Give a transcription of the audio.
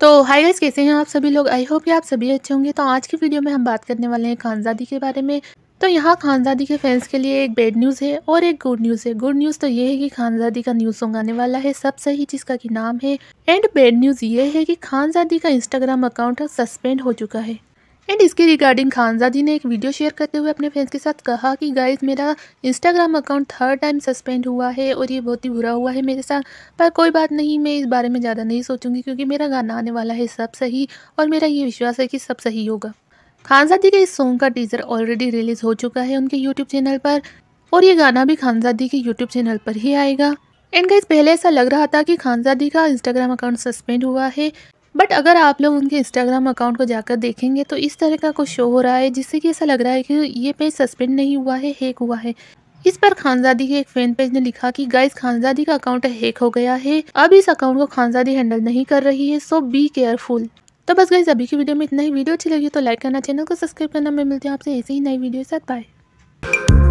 तो hi guys कैसे हैं आप सभी लोग आई होप कि आप सभी अच्छे होंगे तो आज की वीडियो में हम बात करने वाले हैं खानजादी के बारे में तो यहाँ खानजादी के फैंस के लिए एक बैड न्यूज़ है और एक गुड न्यूज़ है गुड न्यूज़ तो ये है कि खानजादी का न्यूज़ सॉन्ग आने वाला है सब सही जिसका कि नाम है एंड बैड न्यूज़ ये है कि खानजादी का इंस्टाग्राम अकाउंट सस्पेंड हो चुका है एंड इसके रिगार्डिंग खानजादी ने एक वीडियो शेयर करते हुए अपने फैंस के साथ कहा कि गाइज मेरा Instagram account third time suspend हुआ है और ये बहुत ही बुरा हुआ है मेरे साथ पर कोई बात नहीं मैं इस बारे में ज़्यादा नहीं सोचूंगी क्योंकि मेरा गाना आने वाला है सब सही और मेरा ये विश्वास है कि सब सही होगा खानजादी के इस सॉन्ग का टीजर ऑलरेडी रिलीज़ हो चुका है उनके यूट्यूब चैनल पर और ये गाना भी खानजादी के यूट्यूब चैनल पर ही आएगा एंड गाइज पहले ऐसा लग रहा था कि खानजादी का इंस्टाग्राम अकाउंट सस्पेंड हुआ है बट अगर आप लोग उनके इंस्टाग्राम अकाउंट को जाकर देखेंगे तो इस तरह का कुछ शो हो रहा है जिससे कि ऐसा लग रहा है कि ये पेज सस्पेंड नहीं हुआ है हैक हुआ है इस पर खानजादी के एक फैन पेज ने लिखा कि गाइस खानजादी का अकाउंट हैक हो गया है अब इस अकाउंट को खानजादी हैंडल नहीं कर रही है सो बी केयरफुल तो बस गाइज अभी की वीडियो में इतना ही वीडियो अच्छी लगी तो लाइक करना चैनल को सब्सक्राइब करना मैं मिलती हूँ आपसे ऐसे ही नई वीडियो के साथ बाय